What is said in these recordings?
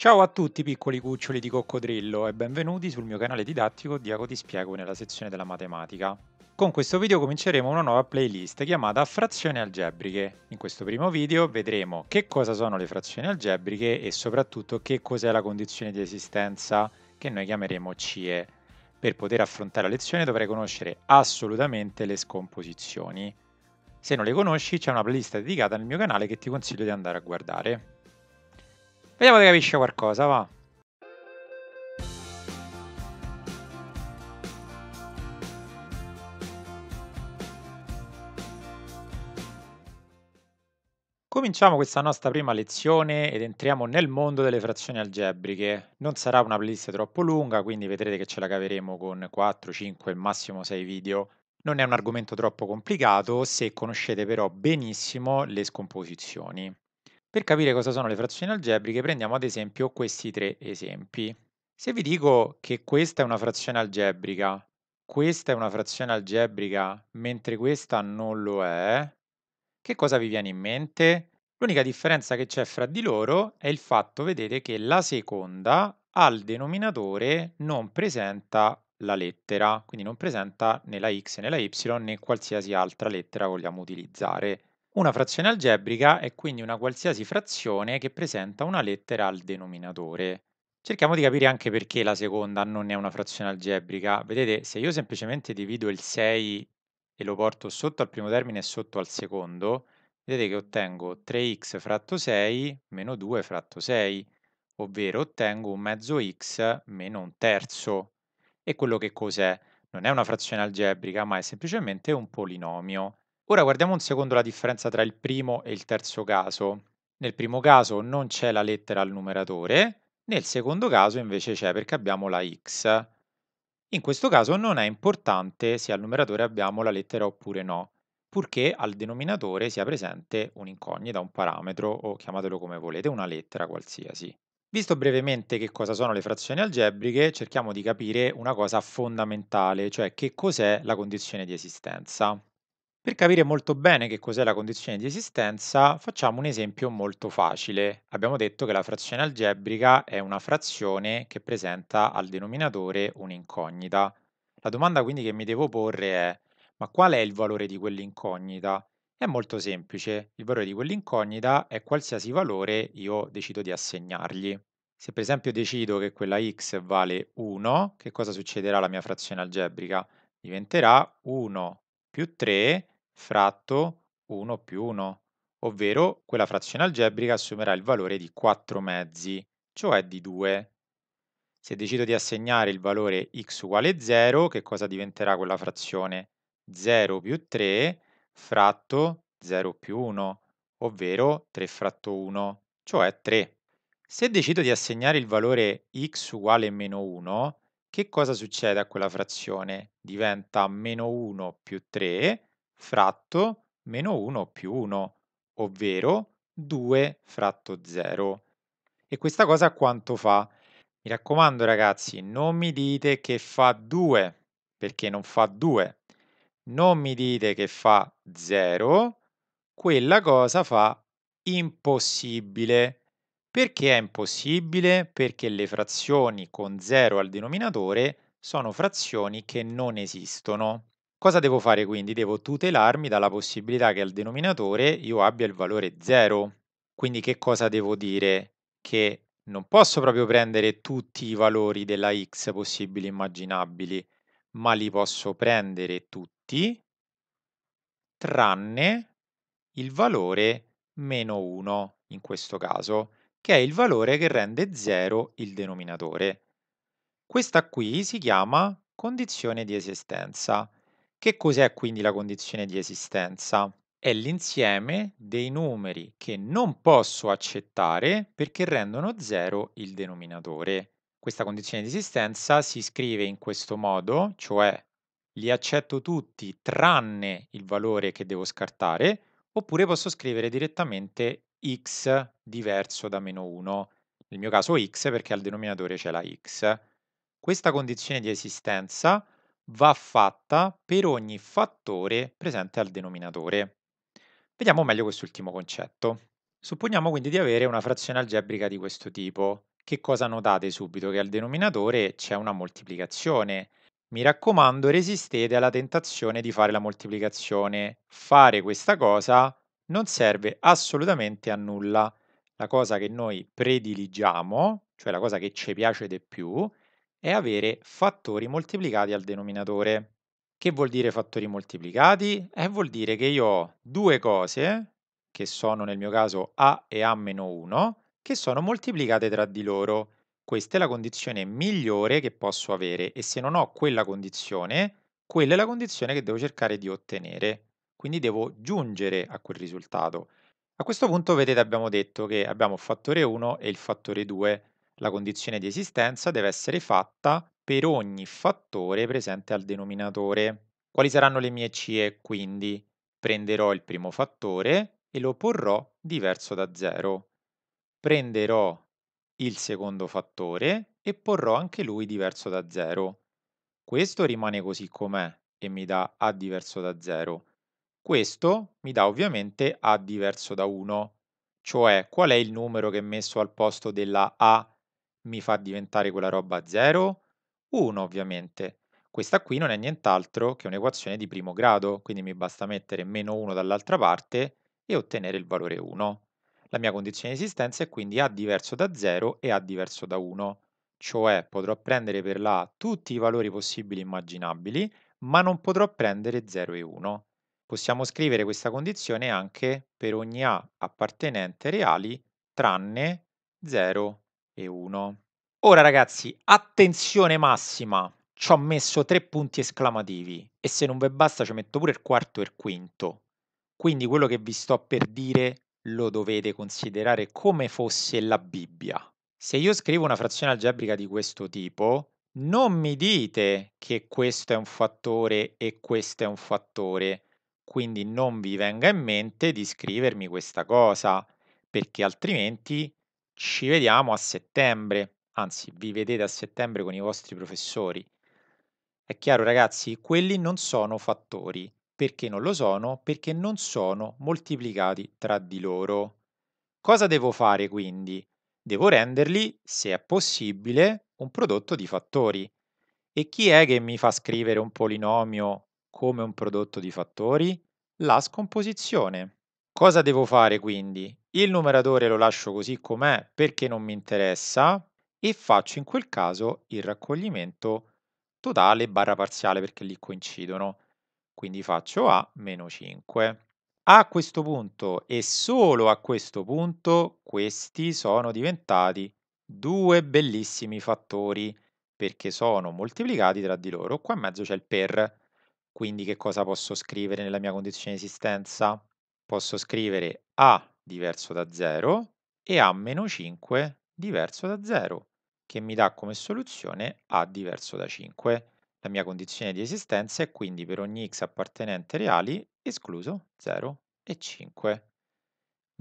Ciao a tutti piccoli cuccioli di coccodrillo e benvenuti sul mio canale didattico Diaco ti spiego nella sezione della matematica. Con questo video cominceremo una nuova playlist chiamata Frazioni algebriche. In questo primo video vedremo che cosa sono le frazioni algebriche e soprattutto che cos'è la condizione di esistenza che noi chiameremo CIE. Per poter affrontare la lezione dovrai conoscere assolutamente le scomposizioni. Se non le conosci c'è una playlist dedicata nel mio canale che ti consiglio di andare a guardare. Vediamo se capisce qualcosa, va. Cominciamo questa nostra prima lezione ed entriamo nel mondo delle frazioni algebriche. Non sarà una playlist troppo lunga, quindi vedrete che ce la caveremo con 4, 5, massimo 6 video. Non è un argomento troppo complicato se conoscete però benissimo le scomposizioni. Per capire cosa sono le frazioni algebriche prendiamo ad esempio questi tre esempi. Se vi dico che questa è una frazione algebrica, questa è una frazione algebrica mentre questa non lo è, che cosa vi viene in mente? L'unica differenza che c'è fra di loro è il fatto, vedete, che la seconda al denominatore non presenta la lettera, quindi non presenta né la x né la y né qualsiasi altra lettera vogliamo utilizzare. Una frazione algebrica è quindi una qualsiasi frazione che presenta una lettera al denominatore. Cerchiamo di capire anche perché la seconda non è una frazione algebrica. Vedete, se io semplicemente divido il 6 e lo porto sotto al primo termine e sotto al secondo, vedete che ottengo 3x fratto 6 meno 2 fratto 6, ovvero ottengo un mezzo x meno un terzo. E quello che cos'è? Non è una frazione algebrica, ma è semplicemente un polinomio. Ora guardiamo un secondo la differenza tra il primo e il terzo caso. Nel primo caso non c'è la lettera al numeratore, nel secondo caso invece c'è perché abbiamo la x. In questo caso non è importante se al numeratore abbiamo la lettera oppure no, purché al denominatore sia presente un'incognita, un parametro o chiamatelo come volete, una lettera qualsiasi. Visto brevemente che cosa sono le frazioni algebriche, cerchiamo di capire una cosa fondamentale, cioè che cos'è la condizione di esistenza. Per capire molto bene che cos'è la condizione di esistenza, facciamo un esempio molto facile. Abbiamo detto che la frazione algebrica è una frazione che presenta al denominatore un'incognita. La domanda quindi che mi devo porre è, ma qual è il valore di quell'incognita? È molto semplice, il valore di quell'incognita è qualsiasi valore io decido di assegnargli. Se per esempio decido che quella x vale 1, che cosa succederà alla mia frazione algebrica? Diventerà 1 più 3 fratto 1 più 1, ovvero quella frazione algebrica assumerà il valore di 4 mezzi, cioè di 2. Se decido di assegnare il valore x uguale 0, che cosa diventerà quella frazione? 0 più 3 fratto 0 più 1, ovvero 3 fratto 1, cioè 3. Se decido di assegnare il valore x uguale meno 1, che cosa succede a quella frazione? Diventa meno 1 più 3 fratto meno 1 più 1, ovvero 2 fratto 0. E questa cosa quanto fa? Mi raccomando ragazzi, non mi dite che fa 2, perché non fa 2. Non mi dite che fa 0, quella cosa fa impossibile. Perché è impossibile? Perché le frazioni con 0 al denominatore sono frazioni che non esistono. Cosa devo fare quindi? Devo tutelarmi dalla possibilità che al denominatore io abbia il valore 0. Quindi che cosa devo dire? Che non posso proprio prendere tutti i valori della x possibili e immaginabili, ma li posso prendere tutti tranne il valore meno 1 in questo caso, che è il valore che rende 0 il denominatore. Questa qui si chiama condizione di esistenza che cos'è quindi la condizione di esistenza? È l'insieme dei numeri che non posso accettare perché rendono zero il denominatore. Questa condizione di esistenza si scrive in questo modo, cioè li accetto tutti tranne il valore che devo scartare, oppure posso scrivere direttamente x diverso da meno 1. Nel mio caso x perché al denominatore c'è la x. Questa condizione di esistenza va fatta per ogni fattore presente al denominatore. Vediamo meglio quest'ultimo concetto. Supponiamo quindi di avere una frazione algebrica di questo tipo. Che cosa notate subito? Che al denominatore c'è una moltiplicazione. Mi raccomando, resistete alla tentazione di fare la moltiplicazione. Fare questa cosa non serve assolutamente a nulla. La cosa che noi prediligiamo, cioè la cosa che ci piace di più, è avere fattori moltiplicati al denominatore. Che vuol dire fattori moltiplicati? Eh, vuol dire che io ho due cose, che sono nel mio caso A e A-1, che sono moltiplicate tra di loro. Questa è la condizione migliore che posso avere e se non ho quella condizione, quella è la condizione che devo cercare di ottenere. Quindi devo giungere a quel risultato. A questo punto vedete abbiamo detto che abbiamo il fattore 1 e il fattore 2. La condizione di esistenza deve essere fatta per ogni fattore presente al denominatore. Quali saranno le mie CE quindi? Prenderò il primo fattore e lo porrò diverso da 0. Prenderò il secondo fattore e porrò anche lui diverso da 0. Questo rimane così com'è e mi dà A diverso da 0. Questo mi dà ovviamente A diverso da 1, cioè qual è il numero che è messo al posto della A mi fa diventare quella roba 0? 1 ovviamente. Questa qui non è nient'altro che un'equazione di primo grado, quindi mi basta mettere meno 1 dall'altra parte e ottenere il valore 1. La mia condizione di esistenza è quindi A diverso da 0 e A diverso da 1, cioè potrò prendere per la tutti i valori possibili e immaginabili, ma non potrò prendere 0 e 1. Possiamo scrivere questa condizione anche per ogni A appartenente reali tranne 0 e 1. Ora ragazzi, attenzione massima, ci ho messo tre punti esclamativi e se non vi basta ci metto pure il quarto e il quinto. Quindi quello che vi sto per dire lo dovete considerare come fosse la Bibbia. Se io scrivo una frazione algebrica di questo tipo, non mi dite che questo è un fattore e questo è un fattore, quindi non vi venga in mente di scrivermi questa cosa, perché altrimenti ci vediamo a settembre, anzi vi vedete a settembre con i vostri professori. È chiaro ragazzi, quelli non sono fattori. Perché non lo sono? Perché non sono moltiplicati tra di loro. Cosa devo fare quindi? Devo renderli, se è possibile, un prodotto di fattori. E chi è che mi fa scrivere un polinomio come un prodotto di fattori? La scomposizione. Cosa devo fare quindi? Il numeratore lo lascio così com'è perché non mi interessa e faccio in quel caso il raccoglimento totale barra parziale perché lì coincidono. Quindi faccio A meno 5. A questo punto e solo a questo punto questi sono diventati due bellissimi fattori perché sono moltiplicati tra di loro. Qua in mezzo c'è il per, quindi che cosa posso scrivere nella mia condizione di esistenza? posso scrivere a diverso da 0 e a 5 diverso da 0, che mi dà come soluzione a diverso da 5. La mia condizione di esistenza è quindi per ogni x appartenente reali escluso 0 e 5.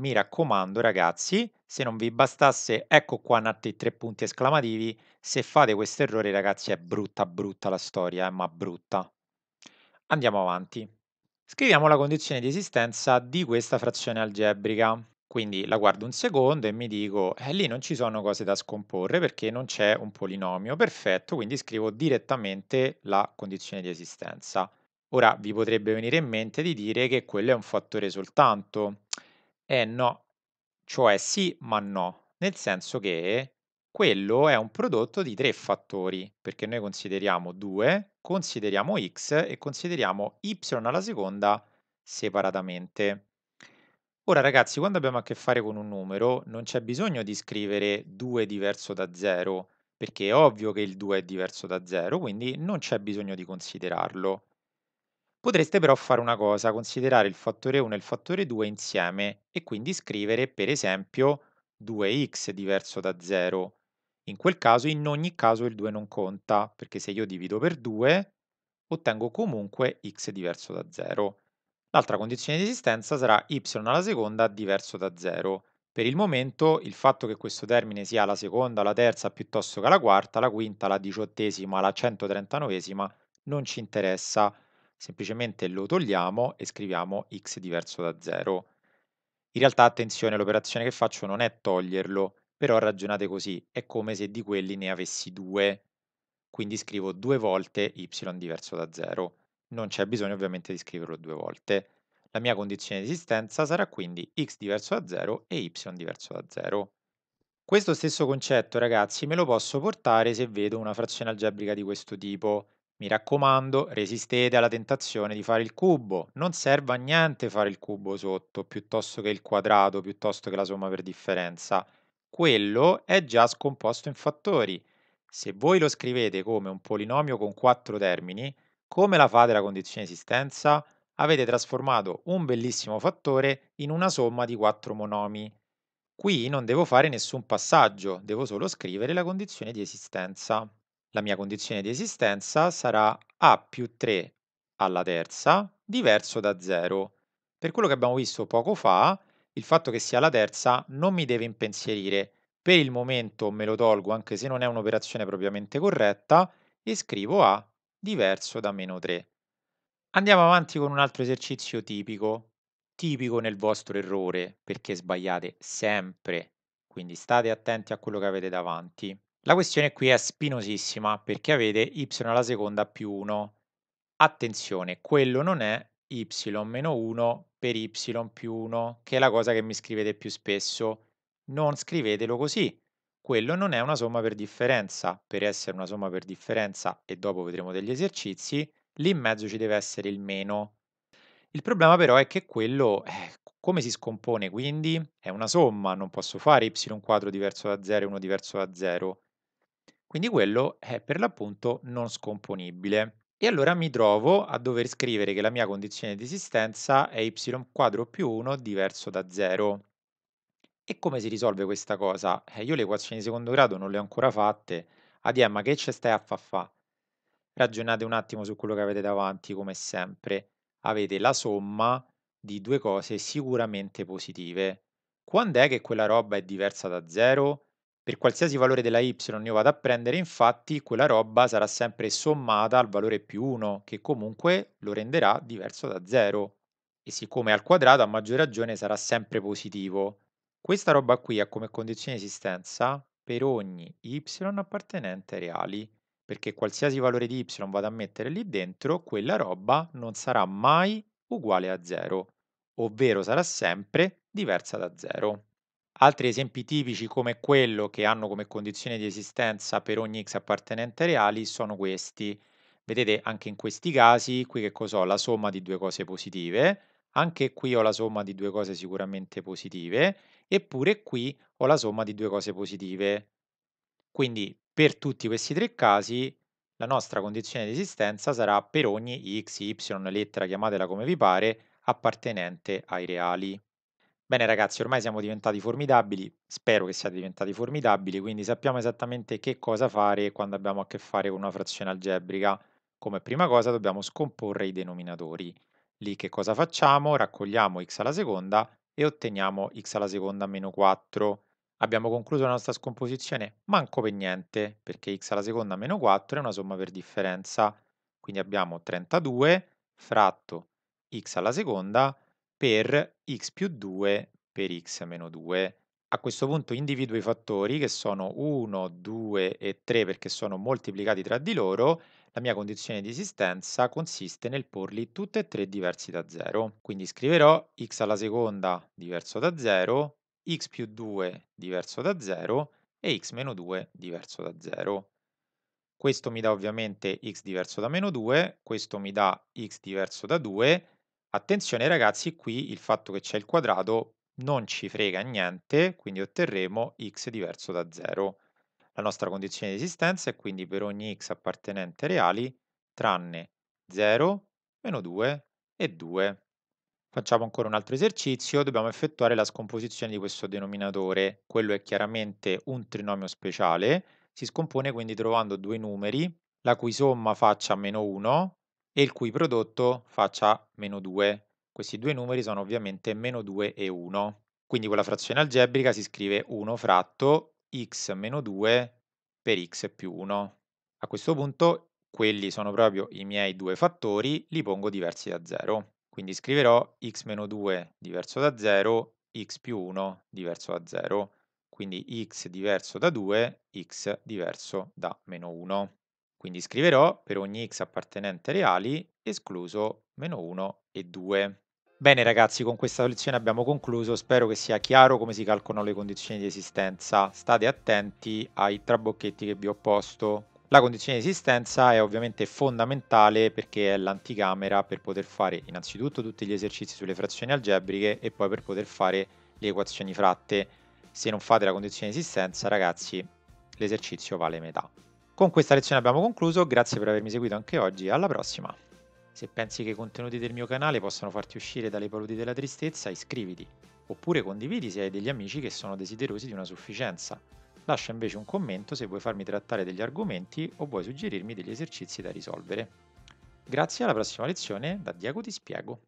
Mi raccomando ragazzi, se non vi bastasse, ecco qua nati i tre punti esclamativi, se fate questo errore ragazzi è brutta brutta la storia, eh, ma brutta. Andiamo avanti. Scriviamo la condizione di esistenza di questa frazione algebrica. Quindi la guardo un secondo e mi dico, eh, lì non ci sono cose da scomporre perché non c'è un polinomio, perfetto, quindi scrivo direttamente la condizione di esistenza. Ora vi potrebbe venire in mente di dire che quello è un fattore soltanto. Eh no, cioè sì ma no, nel senso che quello è un prodotto di tre fattori, perché noi consideriamo 2, consideriamo x e consideriamo y alla seconda separatamente. Ora ragazzi, quando abbiamo a che fare con un numero, non c'è bisogno di scrivere 2 diverso da 0, perché è ovvio che il 2 è diverso da 0, quindi non c'è bisogno di considerarlo. Potreste però fare una cosa, considerare il fattore 1 e il fattore 2 insieme e quindi scrivere per esempio 2x diverso da 0 in quel caso, in ogni caso, il 2 non conta, perché se io divido per 2, ottengo comunque x diverso da 0. L'altra condizione di esistenza sarà y alla seconda diverso da 0. Per il momento il fatto che questo termine sia la seconda, la terza piuttosto che la quarta, la quinta, la diciottesima, la centotrentanovesima non ci interessa, semplicemente lo togliamo e scriviamo x diverso da 0. In realtà attenzione, l'operazione che faccio non è toglierlo, però ragionate così, è come se di quelli ne avessi due, quindi scrivo due volte y diverso da 0. Non c'è bisogno ovviamente di scriverlo due volte. La mia condizione di esistenza sarà quindi x diverso da 0 e y diverso da 0. Questo stesso concetto, ragazzi, me lo posso portare se vedo una frazione algebrica di questo tipo. Mi raccomando, resistete alla tentazione di fare il cubo. Non serve a niente fare il cubo sotto, piuttosto che il quadrato, piuttosto che la somma per differenza quello è già scomposto in fattori. Se voi lo scrivete come un polinomio con quattro termini, come la fate la condizione di esistenza? Avete trasformato un bellissimo fattore in una somma di quattro monomi. Qui non devo fare nessun passaggio, devo solo scrivere la condizione di esistenza. La mia condizione di esistenza sarà a più 3 alla terza diverso da 0. Per quello che abbiamo visto poco fa, il fatto che sia la terza non mi deve impensierire. Per il momento me lo tolgo anche se non è un'operazione propriamente corretta e scrivo A diverso da meno 3. Andiamo avanti con un altro esercizio tipico, tipico nel vostro errore perché sbagliate sempre, quindi state attenti a quello che avete davanti. La questione qui è spinosissima perché avete y alla seconda più 1. Attenzione, quello non è y meno 1 per y più 1, che è la cosa che mi scrivete più spesso. Non scrivetelo così. Quello non è una somma per differenza. Per essere una somma per differenza, e dopo vedremo degli esercizi, lì in mezzo ci deve essere il meno. Il problema però è che quello, eh, come si scompone quindi? È una somma, non posso fare y quadro diverso da 0 e 1 diverso da 0. Quindi quello è per l'appunto non scomponibile. E allora mi trovo a dover scrivere che la mia condizione di esistenza è y quadro più 1 diverso da 0. E come si risolve questa cosa? Eh, io le equazioni di secondo grado non le ho ancora fatte. Adia, ma che ci stai a fa fa? Ragionate un attimo su quello che avete davanti, come sempre. Avete la somma di due cose sicuramente positive. Quando è che quella roba è diversa da 0? Per qualsiasi valore della y io vado a prendere, infatti, quella roba sarà sempre sommata al valore più 1, che comunque lo renderà diverso da 0. E siccome è al quadrato, a maggior ragione sarà sempre positivo. Questa roba qui ha come condizione di esistenza per ogni y appartenente ai reali, perché qualsiasi valore di y vado a mettere lì dentro, quella roba non sarà mai uguale a 0, ovvero sarà sempre diversa da 0. Altri esempi tipici come quello che hanno come condizione di esistenza per ogni x appartenente ai reali sono questi. Vedete anche in questi casi qui che cosa ho? La somma di due cose positive, anche qui ho la somma di due cose sicuramente positive, eppure qui ho la somma di due cose positive. Quindi per tutti questi tre casi la nostra condizione di esistenza sarà per ogni x, y, lettera, chiamatela come vi pare, appartenente ai reali. Bene ragazzi, ormai siamo diventati formidabili, spero che siate diventati formidabili, quindi sappiamo esattamente che cosa fare quando abbiamo a che fare con una frazione algebrica. Come prima cosa dobbiamo scomporre i denominatori. Lì che cosa facciamo? Raccogliamo x alla seconda e otteniamo x alla seconda meno 4. Abbiamo concluso la nostra scomposizione manco per niente, perché x alla seconda meno 4 è una somma per differenza. Quindi abbiamo 32 fratto x alla seconda per x più 2 per x meno 2. A questo punto individuo i fattori che sono 1, 2 e 3 perché sono moltiplicati tra di loro. La mia condizione di esistenza consiste nel porli tutti e tre diversi da 0. Quindi scriverò x alla seconda diverso da 0, x più 2 diverso da 0 e x meno 2 diverso da 0. Questo mi dà ovviamente x diverso da meno 2, questo mi dà x diverso da 2 Attenzione ragazzi, qui il fatto che c'è il quadrato non ci frega niente, quindi otterremo x diverso da 0. La nostra condizione di esistenza è quindi per ogni x appartenente ai reali, tranne 0, meno 2 e 2. Facciamo ancora un altro esercizio, dobbiamo effettuare la scomposizione di questo denominatore. Quello è chiaramente un trinomio speciale, si scompone quindi trovando due numeri, la cui somma faccia meno 1, e il cui prodotto faccia meno 2. Questi due numeri sono ovviamente meno 2 e 1. Quindi con la frazione algebrica si scrive 1 fratto x meno 2 per x più 1. A questo punto quelli sono proprio i miei due fattori, li pongo diversi da 0. Quindi scriverò x meno 2 diverso da 0, x più 1 diverso da 0. Quindi x diverso da 2, x diverso da meno 1. Quindi scriverò per ogni x appartenente reali, escluso meno 1 e 2. Bene ragazzi, con questa lezione abbiamo concluso, spero che sia chiaro come si calcolano le condizioni di esistenza. State attenti ai trabocchetti che vi ho posto. La condizione di esistenza è ovviamente fondamentale perché è l'anticamera per poter fare innanzitutto tutti gli esercizi sulle frazioni algebriche e poi per poter fare le equazioni fratte. Se non fate la condizione di esistenza, ragazzi, l'esercizio vale metà. Con questa lezione abbiamo concluso, grazie per avermi seguito anche oggi, alla prossima! Se pensi che i contenuti del mio canale possano farti uscire dalle paludi della tristezza, iscriviti, oppure condividi se hai degli amici che sono desiderosi di una sufficienza. Lascia invece un commento se vuoi farmi trattare degli argomenti o vuoi suggerirmi degli esercizi da risolvere. Grazie alla prossima lezione da Diego Ti Spiego.